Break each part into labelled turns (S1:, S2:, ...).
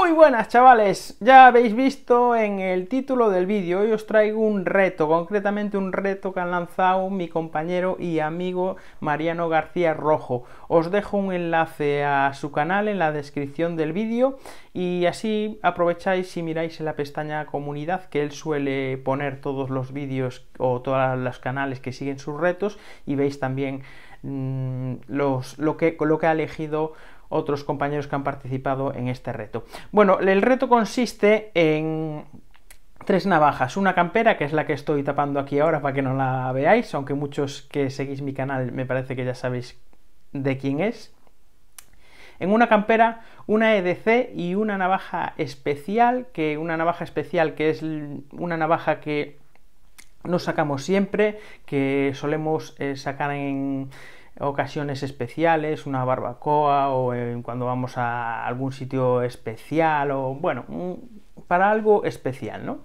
S1: Muy buenas chavales, ya habéis visto en el título del vídeo, hoy os traigo un reto, concretamente un reto que han lanzado mi compañero y amigo Mariano García Rojo. Os dejo un enlace a su canal en la descripción del vídeo y así aprovecháis y miráis en la pestaña comunidad que él suele poner todos los vídeos o todos los canales que siguen sus retos y veis también mm, los, lo, que, lo que ha elegido otros compañeros que han participado en este reto. Bueno, el reto consiste en tres navajas, una campera, que es la que estoy tapando aquí ahora para que no la veáis, aunque muchos que seguís mi canal me parece que ya sabéis de quién es. En una campera, una EDC y una navaja especial, que una navaja especial que es una navaja que no sacamos siempre, que solemos eh, sacar en ocasiones especiales, una barbacoa o cuando vamos a algún sitio especial o bueno, mm, para algo especial, ¿no?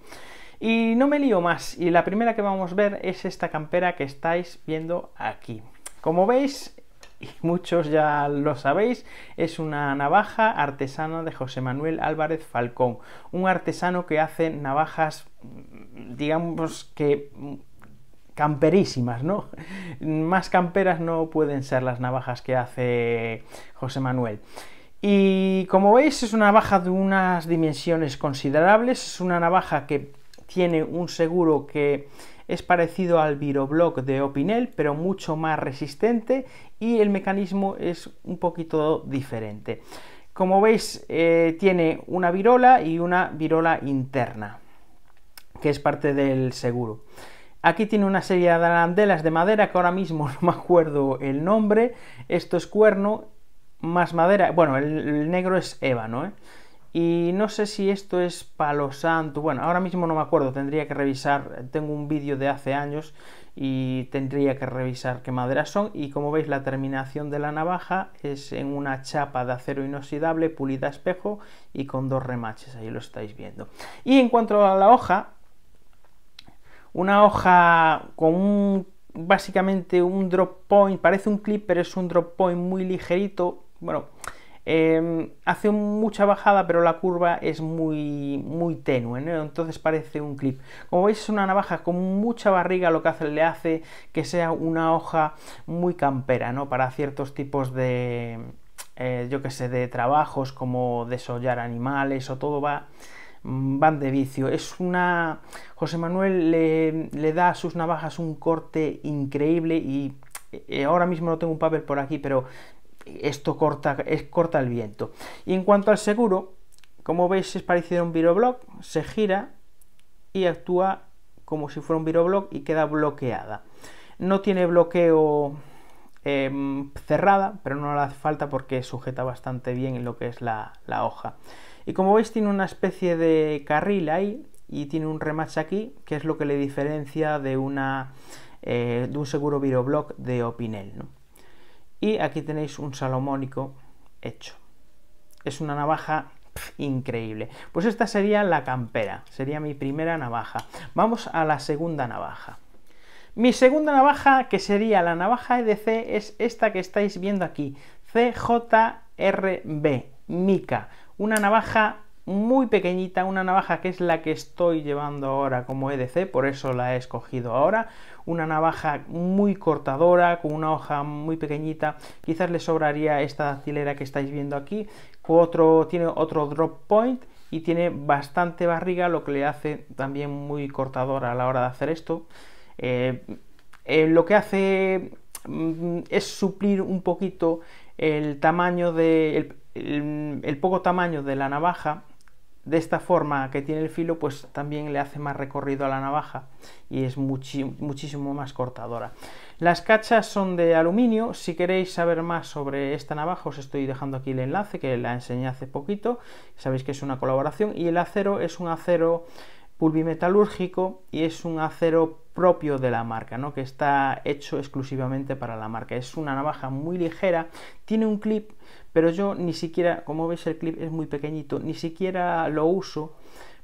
S1: Y no me lío más, y la primera que vamos a ver es esta campera que estáis viendo aquí. Como veis, y muchos ya lo sabéis, es una navaja artesana de José Manuel Álvarez Falcón, un artesano que hace navajas, mm, digamos que mm, camperísimas, ¿no? Más camperas no pueden ser las navajas que hace José Manuel. Y como veis es una navaja de unas dimensiones considerables, es una navaja que tiene un seguro que es parecido al viroblock de Opinel, pero mucho más resistente y el mecanismo es un poquito diferente. Como veis, eh, tiene una virola y una virola interna, que es parte del seguro. Aquí tiene una serie de arandelas de madera que ahora mismo no me acuerdo el nombre. Esto es cuerno más madera. Bueno, el, negro es ébano. ¿eh? Y no sé si esto es palo santo. Bueno, ahora mismo no me acuerdo. Tendría que revisar. Tengo un vídeo de hace años y tendría que revisar qué maderas son. Y como veis, la terminación de la navaja es en una chapa de acero inoxidable pulida a espejo y con dos remaches. Ahí lo estáis viendo. Y en cuanto a la hoja, una hoja con básicamente un drop point, parece un clip, pero es un drop point muy ligerito. Bueno, em, hace mucha bajada, pero la curva es muy, muy tenue, entonces parece un clip. Como veis, es una navaja con mucha barriga, lo que hace, le hace que sea una hoja muy campera, ¿no? Para ciertos tipos de, eh, yo que sé, de trabajos como desollar animales o todo va Mm, van de vicio. Es una. José Manuel le, da a sus navajas un corte increíble y eh, eh, ahora mismo no tengo un papel por aquí, pero esto corta, es, corta el viento. Y en cuanto al seguro, como veis es parecido a un viroblock, se gira y actúa como si fuera un viroblock y queda bloqueada. No tiene bloqueo em, cerrada, pero no le hace falta porque sujeta bastante bien lo que es la hoja. Y como veis tiene una especie de carril ahí y tiene un remache aquí, que es lo que le diferencia de, una, eh, de un seguro viroblock de Opinel. Y aquí tenéis un salomónico hecho. Es una navaja increíble. Pues esta sería la campera, sería mi primera navaja. Vamos a la segunda navaja. Mi segunda navaja, que sería la navaja EDC, es esta que estáis viendo aquí, CJRB, Mica una navaja muy pequeñita, una navaja que es la que estoy llevando ahora como EDC, por eso la he escogido ahora, una navaja muy cortadora, con una hoja muy pequeñita, quizás le sobraría esta dactilera que estáis viendo aquí, otro, tiene otro drop point y tiene bastante barriga, lo que le hace también muy cortadora a la hora de hacer esto. Eh, eh, lo que hace mm, es suplir un poquito el tamaño de el, poco tamaño de la navaja de esta forma que tiene el filo, pues también le hace más recorrido a la navaja y es muchísimo más cortadora. Las cachas son de aluminio. Si queréis saber más sobre esta navaja, os estoy dejando aquí el enlace que la enseñé hace poquito. Sabéis que es una colaboración. Y el acero es un acero pulvimetalúrgico y es un acero propio de la marca, ¿no? que está hecho exclusivamente para la marca. Es una navaja muy ligera, tiene un clip pero yo ni siquiera, como veis el clip es muy pequeñito, ni siquiera lo uso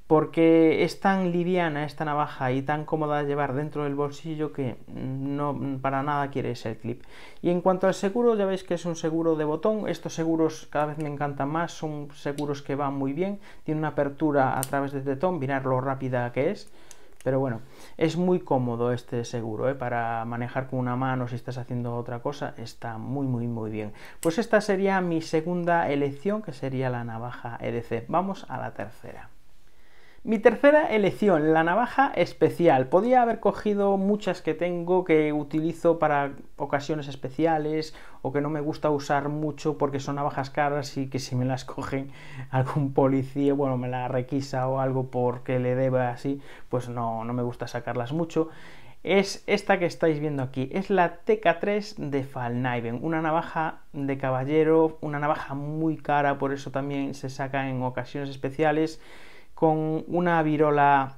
S1: porque es tan liviana esta navaja y tan cómoda de llevar dentro del bolsillo que no para nada quiere el clip. Y en cuanto al seguro, ya veis que es un seguro de botón, estos seguros cada vez me encantan más, son seguros que van muy bien, tiene una apertura a través de tetón, mirad lo rápida que es, pero bueno, es muy cómodo este seguro, ¿eh? para manejar con una mano si estás haciendo otra cosa, está muy, muy, muy bien. Pues esta sería mi segunda elección, que sería la navaja EDC. Vamos a la tercera. Mi tercera elección, la navaja especial. Podía haber cogido muchas que tengo que utilizo para ocasiones especiales o que no me gusta usar mucho porque son navajas caras y que si me las cogen algún policía, bueno, me la requisa o algo porque le deba así, pues no, no me gusta sacarlas mucho es esta que estáis viendo aquí, es la TK3 de Falnaiven, una navaja de caballero, una navaja muy cara, por eso también se saca en ocasiones especiales con una virola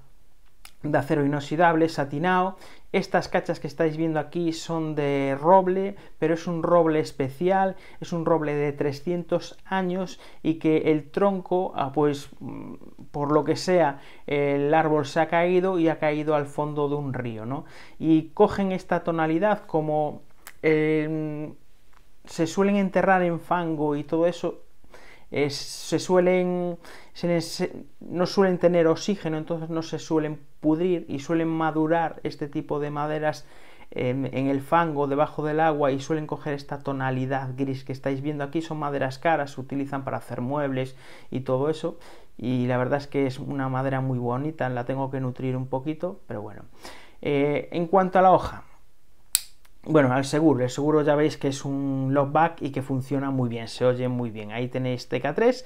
S1: de acero inoxidable, satinado. Estas cachas que estáis viendo aquí son de roble, pero es un roble especial, es un roble de 300 años y que el tronco, ah, pues mm, por lo que sea, el árbol se ha caído y ha caído al fondo de un río, ¿no? Y cogen esta tonalidad como... Em, se suelen enterrar en fango y todo eso, se suelen, no suelen tener oxígeno, entonces no se suelen pudrir y suelen madurar este tipo de maderas en, el fango, debajo del agua y suelen coger esta tonalidad gris que estáis viendo aquí. Son maderas caras, se utilizan para hacer muebles y todo eso. Y la verdad es que es una madera muy bonita, la tengo que nutrir un poquito, pero bueno. Eh, en cuanto a la hoja, bueno, al seguro. El seguro ya veis que es un lockback y que funciona muy bien, se oye muy bien. Ahí tenéis TK3.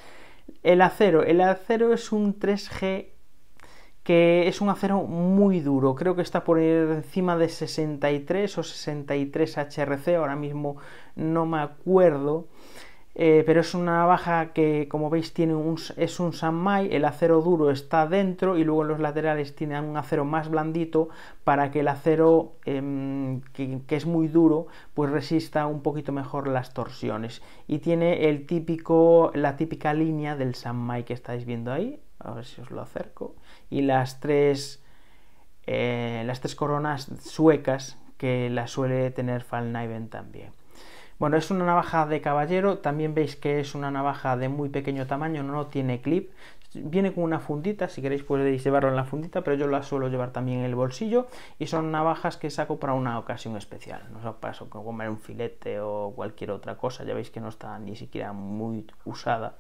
S1: El acero, el acero es un 3G que es un acero muy duro, creo que está por encima de 63 o 63 HRC, ahora mismo no me acuerdo. Eh, pero es una baja que como veis tiene un, es un Sanmai, el acero duro está dentro y luego en los laterales tiene un acero más blandito para que el acero em, que, es muy duro pues resista un poquito mejor las torsiones y tiene el típico, la típica línea del Sanmai que estáis viendo ahí, a ver si os lo acerco, y las tres, eh, coronas suecas que la suele tener Falniven también. Bueno, es una navaja de caballero, también veis que es una navaja de muy pequeño tamaño, no tiene clip, viene con una fundita, si queréis podéis llevarlo en la fundita, pero yo la suelo llevar también en el bolsillo y son navajas que saco para una ocasión especial, no paso con comer un filete o cualquier otra cosa, ya veis que no está ni siquiera muy usada,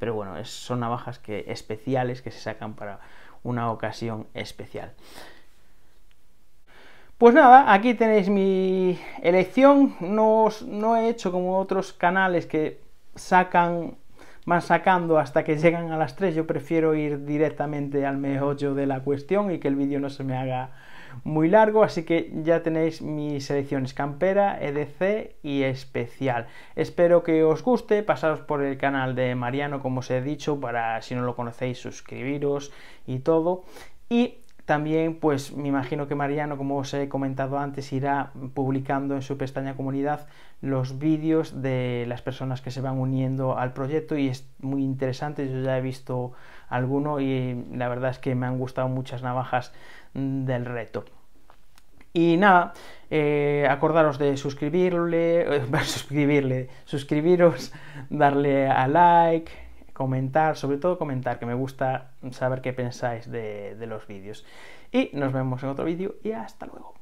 S1: pero bueno, son navajas que, especiales que se sacan para una ocasión especial. Pues nada, aquí tenéis mi elección. No, no he hecho como otros canales que sacan, van sacando hasta que llegan a las 3. Yo prefiero ir directamente al meollo de la cuestión y que el vídeo no se me haga muy largo, así que ya tenéis mis selecciones campera, EDC y especial. Espero que os guste, pasaros por el canal de Mariano, como os he dicho, para si no lo conocéis, suscribiros y todo. Y también, pues me imagino que Mariano, como os he comentado antes, irá publicando en su pestaña comunidad los vídeos de las personas que se van uniendo al proyecto y es muy interesante. Yo ya he visto alguno y la verdad es que me han gustado muchas navajas del reto. Y nada, eh, acordaros de suscribirle, suscribirle, suscribiros, darle a like, comentar, sobre todo comentar, que me gusta saber qué pensáis de, los vídeos. Y nos vemos en otro vídeo y hasta luego.